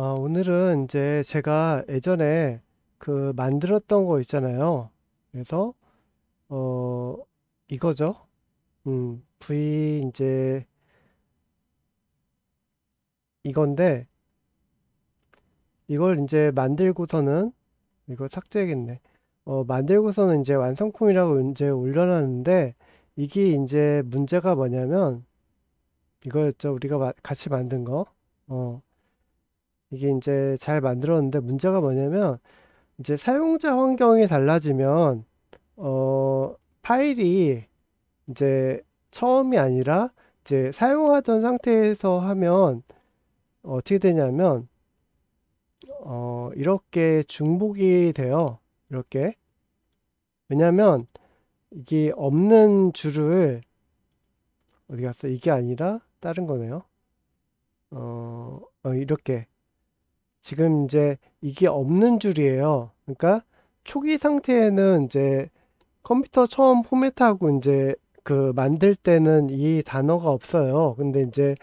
어, 오늘은 이제 제가 예전에 그 만들었던 거 있잖아요. 그래서 어 이거죠. 음, V 이제 이건데 이걸 이제 만들고서는 이거 삭제해야겠네. 어, 만들고서는 이제 완성품이라고 이제 올려놨는데 이게 이제 문제가 뭐냐면 이거였죠. 우리가 같이 만든 거. 어. 이게 이제 잘 만들었는데 문제가 뭐냐면 이제 사용자 환경이 달라지면 어 파일이 이제 처음이 아니라 이제 사용하던 상태에서 하면 어떻게 되냐면 어 이렇게 중복이 돼요 이렇게 왜냐면 이게 없는 줄을 어디 갔어 이게 아니라 다른 거네요 어, 어 이렇게 지금 이제 이게 없는 줄이에요. 그러니까 초기 상태에는 이제 컴퓨터 처음 포맷하고 이제 그 만들 때는 이 단어가 없어요. 근데 이제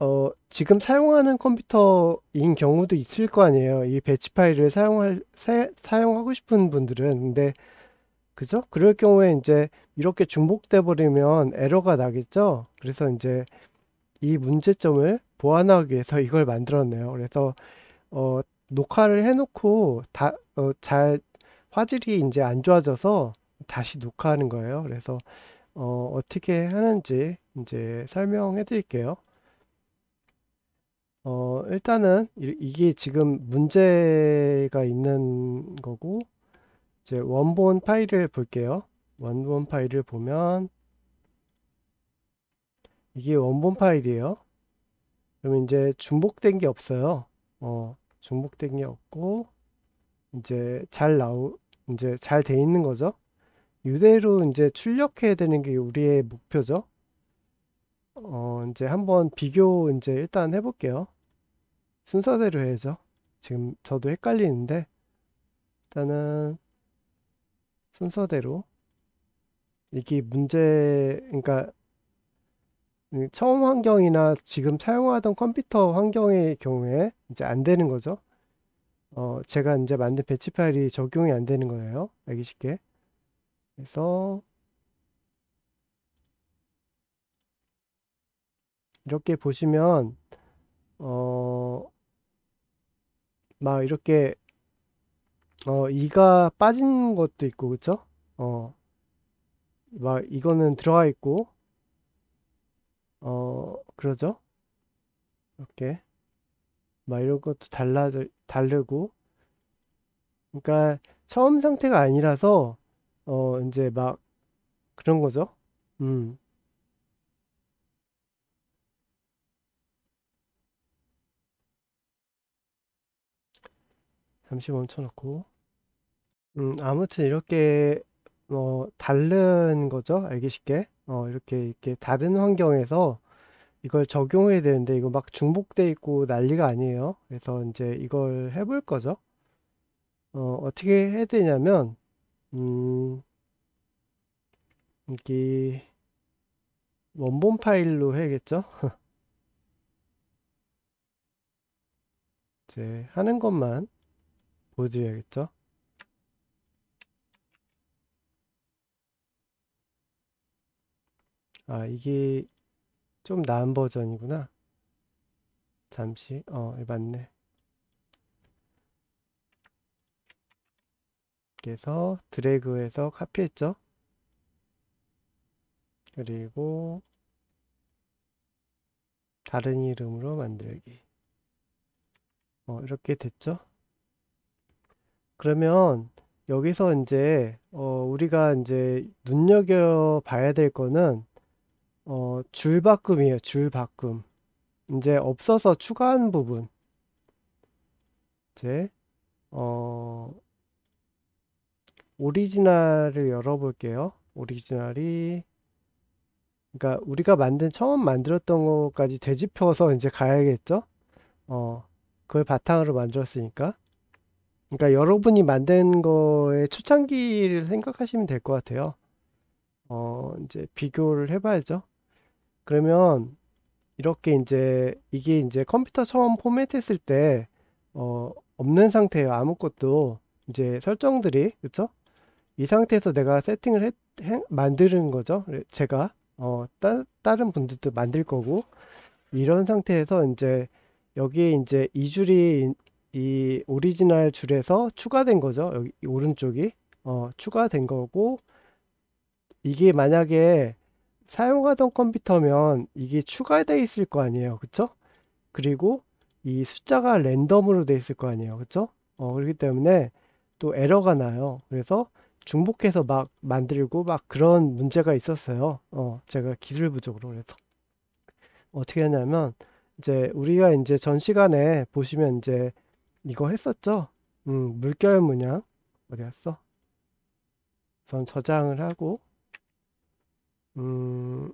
어 지금 사용하는 컴퓨터인 경우도 있을 거 아니에요. 이 배치 파일을 사용할 사, 사용하고 싶은 분들은 근데 그죠? 그럴 경우에 이제 이렇게 중복돼 버리면 에러가 나겠죠. 그래서 이제 이 문제점을 보완하기 위해서 이걸 만들었네요. 그래서 어, 녹화를 해놓고 다, 어, 잘 화질이 이제 안 좋아져서 다시 녹화하는 거예요. 그래서 어, 어떻게 하는지 이제 설명해 드릴게요. 어, 일단은 이, 게 지금 문제가 있는 거고 이제 원본 파일을 볼게요. 원본 파일을 보면 이게 원본 파일이에요. 그러면 이제 중복된 게 없어요. 어, 중복된 게 없고 이제 잘 나오 이제 잘 돼 있는 거죠. 유대로 이제 출력해야 되는 게 우리의 목표죠. 어, 이제 한번 비교 이제 일단 해볼게요. 순서대로 해야죠. 지금 저도 헷갈리는데 일단은 순서대로 이게 문제 그러니까 처음 환경이나 지금 사용하던 컴퓨터 환경의 경우에 이제 안 되는 거죠. 어, 제가 이제 만든 배치 파일이 적용이 안 되는 거예요. 알기 쉽게. 그래서 이렇게 보시면 어, 막 이렇게 어, 이가 빠진 것도 있고 그쵸? 어, 막 이거는 들어가 있고 어 그러죠 이렇게 막 이런 것도 달라 다르고 그러니까 처음 상태가 아니라서 어 이제 막 그런 거죠 음 잠시 멈춰놓고 음 아무튼 이렇게 어, 다른 거죠. 알기 쉽게. 어, 이렇게, 이렇게 다른 환경에서 이걸 적용해야 되는데, 이거 막 중복돼 있고 난리가 아니에요. 그래서 이제 이걸 해볼 거죠. 어, 어떻게 해야 되냐면, 음, 여기, 원본 파일로 해야겠죠? 이제 하는 것만 보여드려야겠죠? 아 이게 좀 나은 버전이구나 잠시 어 예, 맞네 그래서 드래그해서 카피했죠 그리고 다른 이름으로 만들기 어, 이렇게 됐죠 그러면 여기서 이제 어, 우리가 이제 눈여겨 봐야 될 거는 어, 줄바꿈이에요. 줄바꿈. 이제 없어서 추가한 부분. 이제 어, 오리지널을 열어볼게요. 오리지널이 그러니까 우리가 만든 처음 만들었던 것까지 되짚어서 이제 가야겠죠. 어, 그걸 바탕으로 만들었으니까. 그러니까 여러분이 만든 거의 초창기를 생각하시면 될 것 같아요. 어, 이제 비교를 해봐야죠. 그러면 이렇게 이제 이게 이제 컴퓨터 처음 포맷했을 때 어, 없는 상태예요. 아무것도 이제 설정들이 그쵸? 이 상태에서 내가 세팅을 해, 해, 만드는 거죠. 네, 제가 어, 따, 다른 분들도 만들 거고 이런 상태에서 이제 여기에 이제 이 줄이 이 오리지널 줄에서 추가된 거죠. 여기 오른쪽이 어, 추가된 거고 이게 만약에 사용하던 컴퓨터면 이게 추가되어 있을 거 아니에요 그쵸? 그리고 이 숫자가 랜덤으로 되어 있을 거 아니에요 그쵸? 어, 그렇기 때문에 또 에러가 나요 그래서 중복해서 막 만들고 막 그런 문제가 있었어요 어, 제가 기술 부족으로 그래서 어떻게 하냐면 이제 우리가 이제 전 시간에 보시면 이제 이거 했었죠 음, 물결 문양 어디 갔어? 전 저장을 하고 음,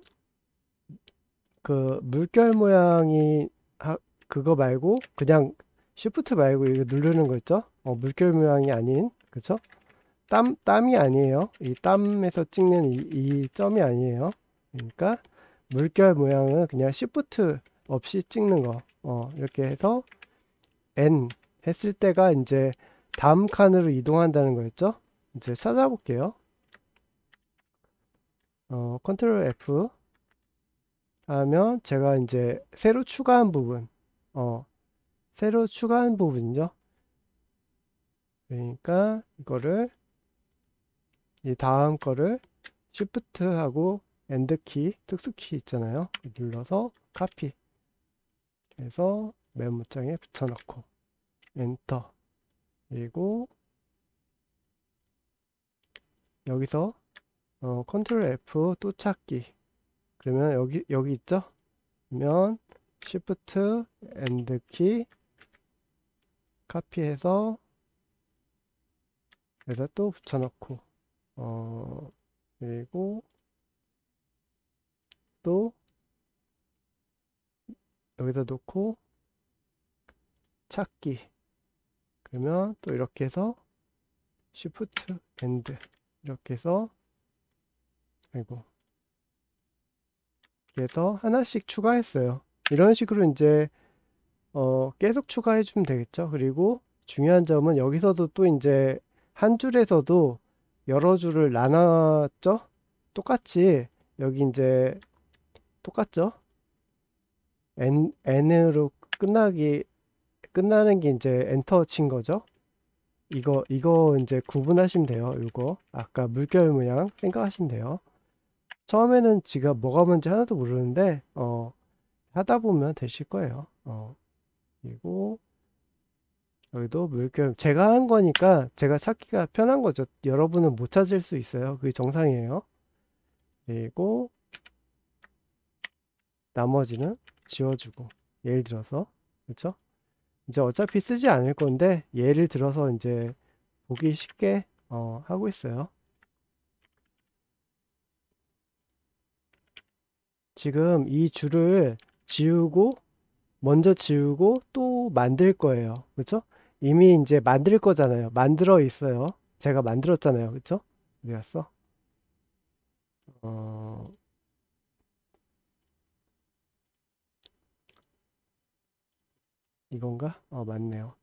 그 물결 모양이 하, 그거 말고 그냥 시프트 말고 이거 누르는 거 있죠? 어, 물결 모양이 아닌 그쵸? 땀, 땀이 아니에요. 이 땀에서 찍는 이, 이 점이 아니에요. 그러니까 물결 모양은 그냥 시프트 없이 찍는 거. 어, 이렇게 해서 N 했을 때가 이제 다음 칸으로 이동한다는 거였죠. 이제 찾아볼게요. 어, 컨트롤 F 하면 제가 이제 새로 추가한 부분 어, 새로 추가한 부분이죠. 그러니까 이거를 이 다음 거를 Shift하고 엔드 키, 특수 키 있잖아요. 눌러서 카피. 그래서 메모장에 붙여넣고 엔터. 그리고 여기서 어, 컨트롤 F 또 찾기 그러면 여기 여기 있죠 그러면 Shift and 키 카피해서 여기다 또 붙여넣고 어 그리고 또 여기다 놓고 찾기 그러면 또 이렇게 해서 Shift and 이렇게 해서 아이고. 그래서 하나씩 추가했어요. 이런 식으로 이제 어 계속 추가해 주면 되겠죠. 그리고 중요한 점은 여기서도 또 이제 한 줄에서도 여러 줄을 나눴죠. 똑같이 여기 이제 똑같죠. n n으로 끝나기 끝나는 게 이제 엔터 친 거죠. 이거 이거 이제 구분하시면 돼요. 이거 아까 물결 모양 생각하시면 돼요. 처음에는 지가 뭐가 뭔지 하나도 모르는데 어, 하다 보면 되실 거예요. 어, 그리고 여기도 물결 제가 한 거니까 제가 찾기가 편한 거죠. 여러분은 못 찾을 수 있어요. 그게 정상이에요. 그리고 나머지는 지워주고 예를 들어서 그렇죠? 이제 어차피 쓰지 않을 건데 예를 들어서 이제 보기 쉽게 어, 하고 있어요. 지금 이 줄을 지우고 먼저 지우고 또 만들 거예요. 그렇죠? 이미 이제 만들 거잖아요. 만들어 있어요. 제가 만들었잖아요. 그렇죠? 어디 갔어? 어... 이건가? 어, 맞네요.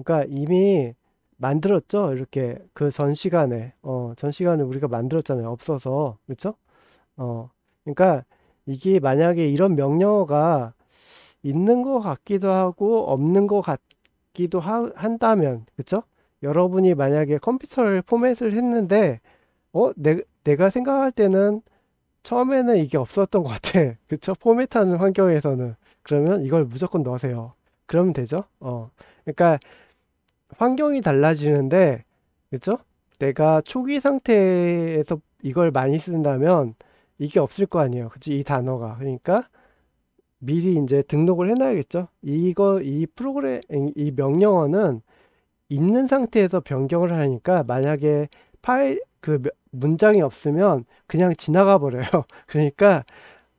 그러니까 이미 만들었죠? 이렇게 그 전 시간에 어, 전 시간에 우리가 만들었잖아요. 없어서. 그렇죠? 어. 그러니까 이게 만약에 이런 명령어가 있는 것 같기도 하고 없는 것 같기도 하, 한다면 그쵸? 여러분이 만약에 컴퓨터를 포맷을 했는데 어? 내, 내가 생각할 때는 처음에는 이게 없었던 것 같아 그쵸? 포맷하는 환경에서는 그러면 이걸 무조건 넣으세요 그러면 되죠 어 그러니까 환경이 달라지는데 그쵸? 내가 초기 상태에서 이걸 많이 쓴다면 이게 없을 거 아니에요. 그치? 이 단어가. 그러니까 미리 이제 등록을 해놔야겠죠. 이거, 이 프로그램, 이 명령어는 있는 상태에서 변경을 하니까 만약에 파일, 그 문장이 없으면 그냥 지나가 버려요. 그러니까,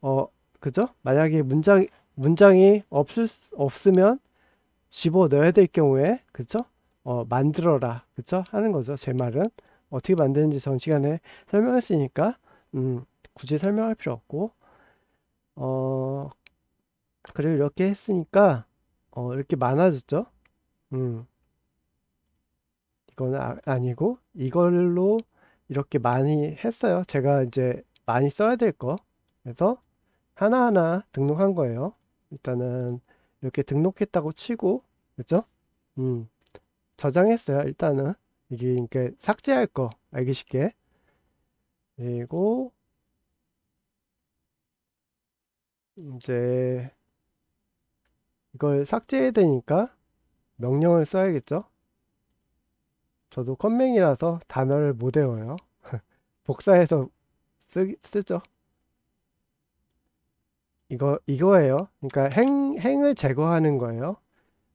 어, 그죠? 만약에 문장, 문장이 없을, 없으면 집어 넣어야 될 경우에, 그쵸? 어, 만들어라. 그쵸? 하는 거죠. 제 말은. 어떻게 만드는지 전 시간에 설명했으니까, 음, 굳이 설명할 필요 없고 어 그리고 이렇게 했으니까 어 이렇게 많아졌죠 음 이건 아, 니고 이걸로 이렇게 많이 했어요 제가 이제 많이 써야 될거 그래서 하나하나 등록한 거예요 일단은 이렇게 등록했다고 치고 그죠 음 저장했어요 일단은 이게 그러니 삭제할 거 알기 쉽게 그리고 이제 이걸 삭제해야 되니까 명령을 써야겠죠? 저도 컴맹이라서 단어를 못 외워요. 복사해서 쓰, 쓰죠. 이거, 이거예요. 그러니까 행, 행을 제거하는 거예요.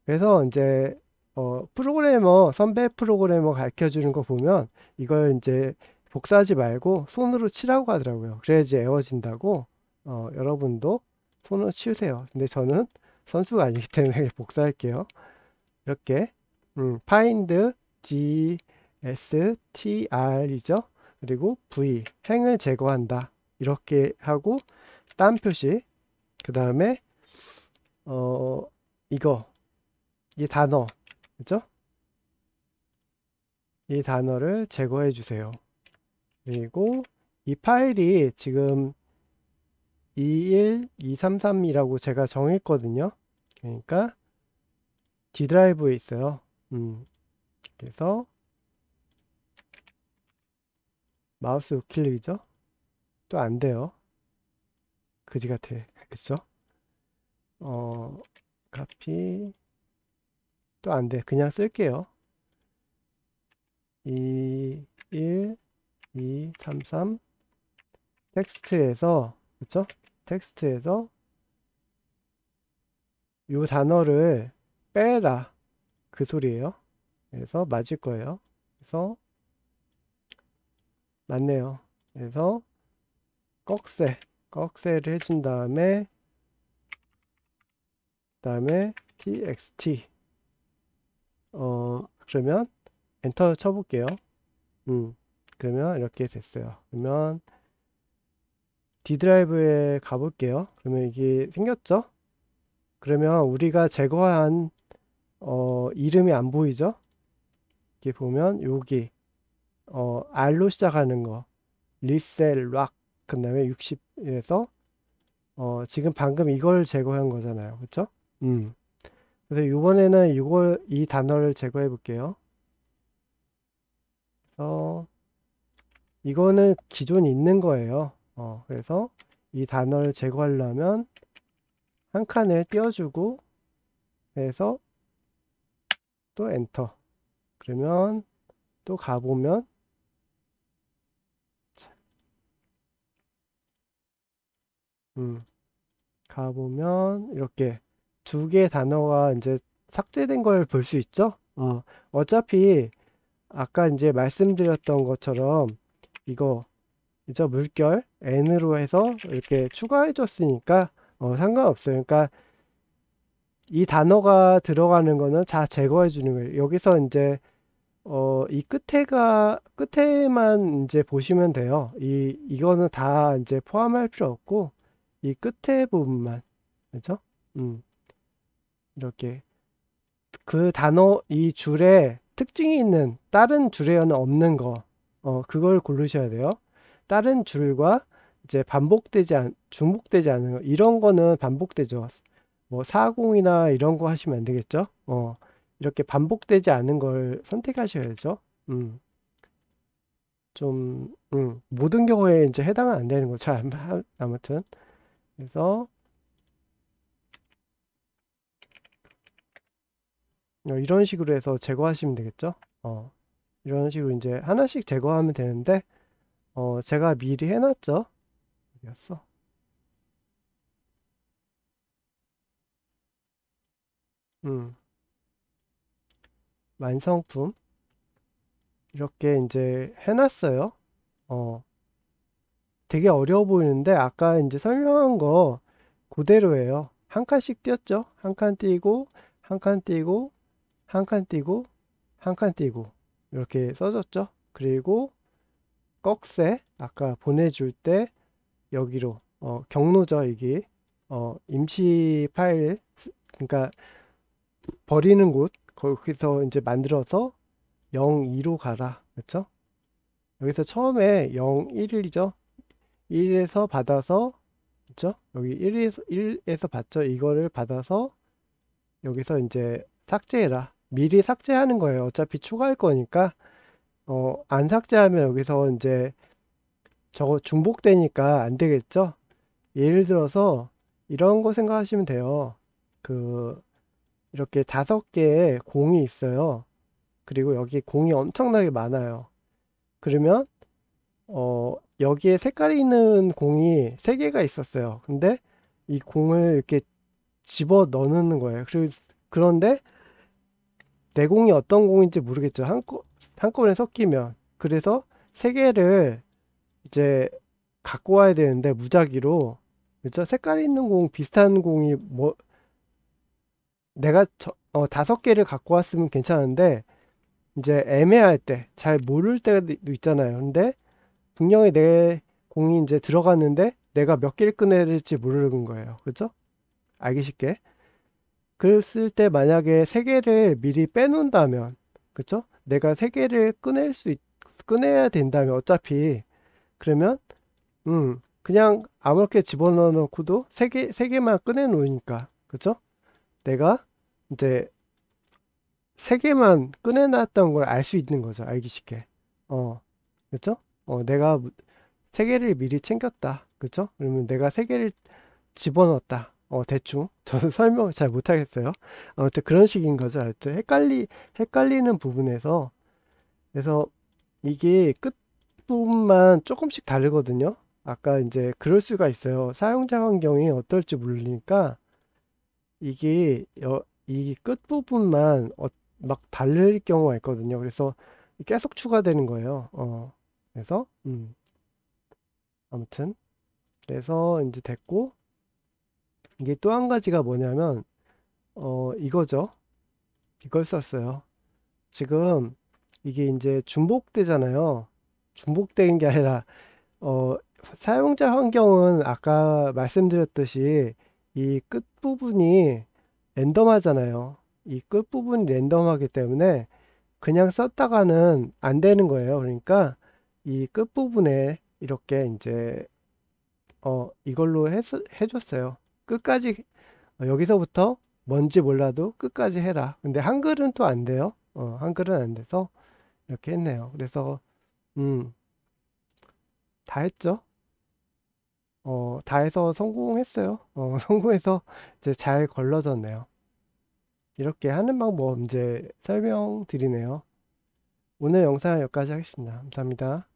그래서 이제 어, 프로그래머, 선배 프로그래머 가르쳐 주는 거 보면 이걸 이제 복사하지 말고 손으로 치라고 하더라고요. 그래야지 애워진다고 어, 여러분도 손으로 치우세요. 근데 저는 선수가 아니기 때문에 복사할게요. 이렇게 음, find g s t r이죠. 그리고 v 행을 제거한다. 이렇게 하고 딴 표시 그 다음에 어 이거 이 단어 그죠? 이 단어를 제거해 주세요. 그리고 이 파일이 지금 21233이라고 제가 정했거든요. 그러니까 D 드라이브에 있어요. 음. 그래서 마우스 우클릭이죠? 또 안 돼요. 그지 같아. 그쵸? 어, 카피. 또 안 돼. 그냥 쓸게요. 2, 1, 2, 3, 3. 텍스트에서, 그쵸? 텍스트에서 요 단어를 빼라 그 소리예요. 그래서 맞을 거예요. 그래서 맞네요. 그래서 꺽쇠 꺽쇠를 해준 다음에 그 다음에 txt 어 그러면 엔터 쳐볼게요. 음 그러면 이렇게 됐어요. 그러면 D 드라이브에 가볼게요. 그러면 이게 생겼죠? 그러면 우리가 제거한 어, 이름이 안 보이죠? 이렇게 보면 여기 어, R로 시작하는 거 리셀 락 그다음에 60에서 어, 지금 방금 이걸 제거한 거잖아요. 그쵸 음. 그래서 이번에는 이걸 이 단어를 제거해 볼게요. 그래서 이거는 기존 있는 거예요. 어, 그래서 이 단어를 제거하려면 한 칸을 띄워주고 해서 또 엔터 그러면 또 가보면 음 가보면 이렇게 두 개의 단어가 이제 삭제된 걸 볼 수 있죠 어 어차피 아까 이제 말씀드렸던 것처럼 이거 이죠 물결 n으로 해서 이렇게 추가해 줬으니까 어, 상관없어요 그러니까 이 단어가 들어가는 거는 다 제거해 주는 거예요 여기서 이제 어, 이 끝에가 끝에만 이제 보시면 돼요 이 이거는 다 이제 포함할 필요 없고 이 끝에 부분만 그죠 음 이렇게 그 단어 이 줄에 특징이 있는 다른 줄에는 없는 거 어, 그걸 고르셔야 돼요 다른 줄과 이제 반복되지 않, 중복되지 않은 거 이런 거는 반복되죠. 뭐 40이나 이런 거 하시면 안 되겠죠. 어, 이렇게 반복되지 않은 걸 선택하셔야죠. 음. 좀 음, 모든 경우에 이제 해당은 안 되는 거죠. 아무튼 그래서 어, 이런 식으로 해서 제거하시면 되겠죠. 어, 이런 식으로 이제 하나씩 제거하면 되는데 어, 제가 미리 해놨죠. 어디였어? 음. 완성품. 이렇게 이제 해놨어요. 어. 되게 어려워 보이는데 아까 이제 설명한 거 그대로예요. 한 칸씩 띄었죠한 칸띄고한 칸띄고한 칸띄고한 칸띄고 이렇게 써졌죠 그리고 꺽쇠 아까 보내줄 때 여기로 어, 경로죠 여기 어, 임시 파일 그러니까 버리는 곳 거기서 이제 만들어서 02로 가라 그렇죠 여기서 처음에 011이죠 1에서 받아서 그렇죠 여기 1에서, 1에서 받죠 이거를 받아서 여기서 이제 삭제해라 미리 삭제하는 거예요 어차피 추가할 거니까 어, 안 삭제하면 여기서 이제 저거 중복되니까 안 되겠죠? 예를 들어서 이런 거 생각하시면 돼요. 그 이렇게 다섯 개의 공이 있어요. 그리고 여기 공이 엄청나게 많아요. 그러면 어, 여기에 색깔이 있는 공이 세 개가 있었어요. 근데 이 공을 이렇게 집어 넣는 거예요. 그런데 내 공이 어떤 공인지 모르겠죠. 한꺼, 한꺼번에 섞이면 그래서 세 개를 이제 갖고 와야 되는데 무작위로 그죠? 색깔 있는 공 비슷한 공이 뭐 내가 저, 어, 다섯 개를 갖고 왔으면 괜찮은데 이제 애매할 때 잘 모를 때도 있잖아요. 근데 분명히 내 공이 이제 들어갔는데 내가 몇 개를 꺼될지 모르는 거예요. 그죠? 알기 쉽게. 그랬을 때 만약에 세 개를 미리 빼놓는다면 그쵸? 내가 세 개를 꺼낼 수, 있, 꺼내야 된다면 어차피, 그러면, 음, 그냥 아무렇게 집어넣어 놓고도 세 개, 세 개만 꺼내 놓으니까, 그쵸? 내가 이제 세 개만 꺼내 놨던 걸 알 수 있는 거죠. 알기 쉽게. 어, 그쵸? 어, 내가 세 개를 미리 챙겼다. 그쵸? 그러면 내가 세 개를 집어넣었다. 어, 대충 저는 설명을 잘 못하겠어요. 아무튼 그런 식인 거죠. 아무튼 헷갈리 헷갈리는 부분에서 그래서 이게 끝 부분만 조금씩 다르거든요. 아까 이제 그럴 수가 있어요. 사용자 환경이 어떨지 모르니까 이게 이 끝부분만 어, 막 다를 경우가 있거든요. 그래서 계속 추가되는 거예요. 어, 그래서 음. 아무튼 그래서 이제 됐고 이게 또 한 가지가 뭐냐면 어 이거죠 이걸 썼어요 지금 이게 이제 중복되잖아요 중복된 게 아니라 어 사용자 환경은 아까 말씀드렸듯이 이 끝부분이 랜덤하잖아요 이 끝부분이 랜덤하기 때문에 그냥 썼다가는 안 되는 거예요 그러니까 이 끝부분에 이렇게 이제 어 이걸로 해, 해줬어요 끝까지 어, 여기서부터 뭔지 몰라도 끝까지 해라. 근데 한글은 또 안 돼요. 어, 한글은 안 돼서 이렇게 했네요. 그래서 음, 다 했죠. 어, 다 해서 성공했어요. 어, 성공해서 이제 잘 걸러졌네요. 이렇게 하는 방법 이제 설명드리네요. 오늘 영상 여기까지 하겠습니다. 감사합니다.